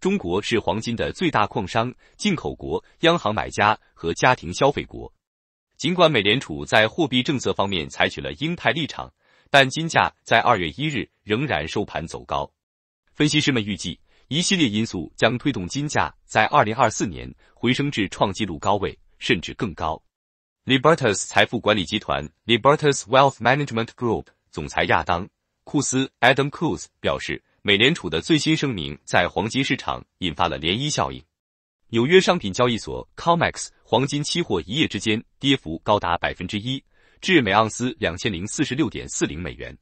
中国是黄金的最大矿商、进口国、央行买家和家庭消费国。尽管美联储在货币政策方面采取了鹰派立场，但金价在二月一日仍然收盘走高。分析师们预计，一系列因素将推动金价在二零二四年回升至创纪录高位，甚至更高。Libertas 财富管理集团 （Libertas Wealth Management Group） 总裁亚当。库斯 （Adam Kus） 表示，美联储的最新声明在黄金市场引发了涟漪效应。纽约商品交易所 （COMEX） 黄金期货一夜之间跌幅高达百分之一，至每盎司两千零四十六点四零美元。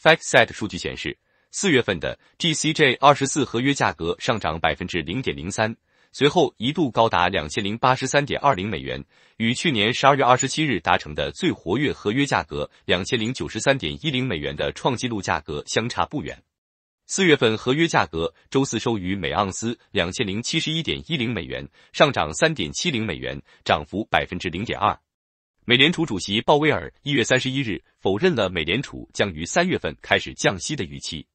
FactSet 数据显示，四月份的 GCJ 二十四合约价格上涨百分之零点零三。随后一度高达两千零八十三点二零美元，与去年十二月二十七日达成的最活跃合约价格两千零九十三点一零美元的创纪录价格相差不远。四月份合约价格周四收于每盎司两千零七十一点一零美元，上涨三点七零美元，涨幅百分之零点二。美联储主席鲍威尔一月三十一日否认了美联储将于三月份开始降息的预期。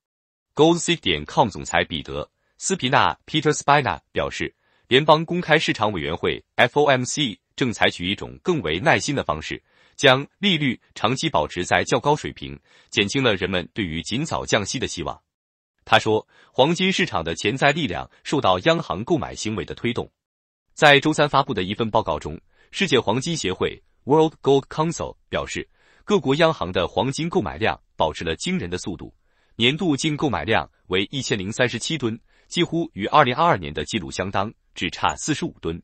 g o l d s i c k 点 com 总裁彼得·斯皮纳 （Peter Spina） 表示。联邦公开市场委员会 （FOMC） 正采取一种更为耐心的方式，将利率长期保持在较高水平，减轻了人们对于尽早降息的希望。他说：“黄金市场的潜在力量受到央行购买行为的推动。”在周三发布的一份报告中，世界黄金协会 （World Gold Council） 表示，各国央行的黄金购买量保持了惊人的速度，年度净购买量为一千零三十七吨，几乎与二零二二年的记录相当。只差四十五吨，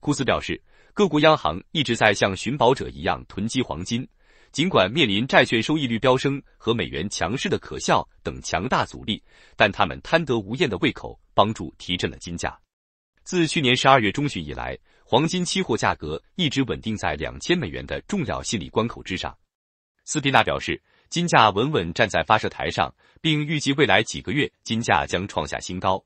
库斯表示，各国央行一直在像寻宝者一样囤积黄金，尽管面临债券收益率飙升和美元强势的可笑等强大阻力，但他们贪得无厌的胃口帮助提振了金价。自去年十二月中旬以来，黄金期货价格一直稳定在两千美元的重要心理关口之上。斯皮纳表示，金价稳稳站在发射台上，并预计未来几个月金价将创下新高。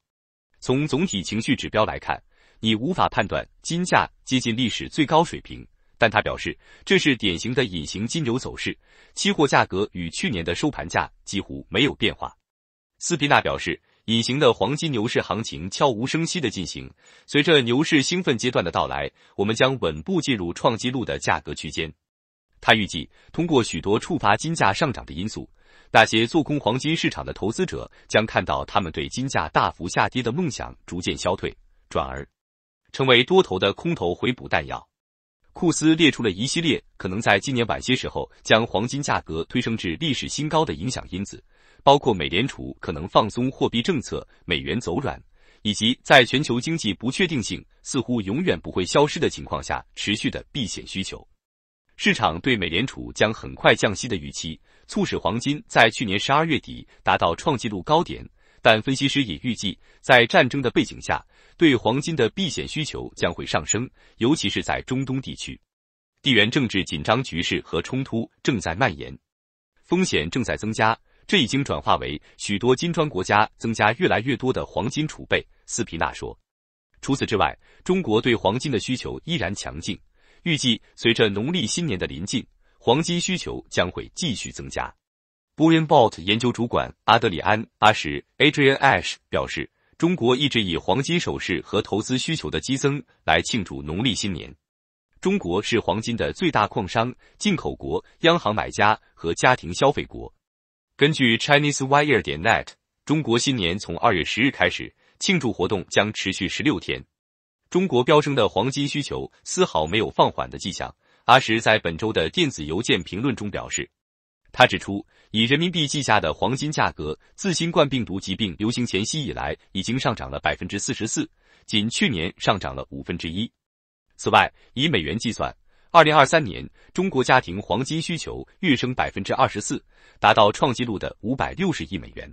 从总体情绪指标来看，你无法判断金价接近历史最高水平，但他表示这是典型的隐形金牛走势。期货价格与去年的收盘价几乎没有变化。斯皮纳表示，隐形的黄金牛市行情悄无声息的进行。随着牛市兴奋阶段的到来，我们将稳步进入创纪录的价格区间。他预计，通过许多触发金价上涨的因素。那些做空黄金市场的投资者将看到，他们对金价大幅下跌的梦想逐渐消退，转而成为多头的空头回补弹药。库斯列出了一系列可能在今年晚些时候将黄金价格推升至历史新高的影响因子，包括美联储可能放松货币政策、美元走软，以及在全球经济不确定性似乎永远不会消失的情况下持续的避险需求。市场对美联储将很快降息的预期，促使黄金在去年十二月底达到创纪录高点。但分析师也预计，在战争的背景下，对黄金的避险需求将会上升，尤其是在中东地区。地缘政治紧张局势和冲突正在蔓延，风险正在增加，这已经转化为许多金砖国家增加越来越多的黄金储备。斯皮纳说。除此之外，中国对黄金的需求依然强劲。预计随着农历新年的临近，黄金需求将会继续增加。Boen Bolt 研究主管阿德里安·阿什 （Adrian Ash） 表示：“中国一直以黄金首饰和投资需求的激增来庆祝农历新年。中国是黄金的最大矿商、进口国、央行买家和家庭消费国。”根据 Chinese Wire 点 net，中国新年从二月十日开始，庆祝活动将持续十六天。中国飙升的黄金需求丝毫没有放缓的迹象。阿什在本周的电子邮件评论中表示，他指出，以人民币计价的黄金价格自新冠病毒疾病流行前夕以来已经上涨了百分之四十四，仅去年上涨了五分之一。此外，以美元计算，二零二三年中国家庭黄金需求跃升百分之二十四，达到创纪录的五百六十亿美元。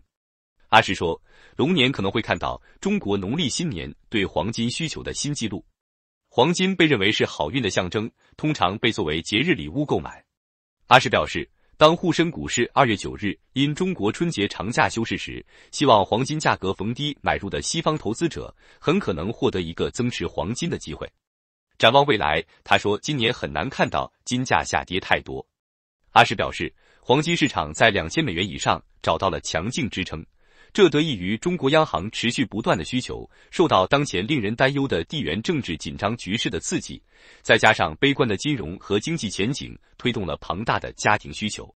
阿石说：“龙年可能会看到中国农历新年对黄金需求的新纪录。黄金被认为是好运的象征，通常被作为节日礼物购买。”阿石表示：“当沪深股市二月九日因中国春节长假休市时，希望黄金价格逢低买入的西方投资者很可能获得一个增持黄金的机会。”展望未来，他说：“今年很难看到金价下跌太多。”阿石表示：“黄金市场在两千美元以上找到了强劲支撑。”这得益于中国央行持续不断的需求，受到当前令人担忧的地缘政治紧张局势的刺激，再加上悲观的金融和经济前景，推动了庞大的家庭需求。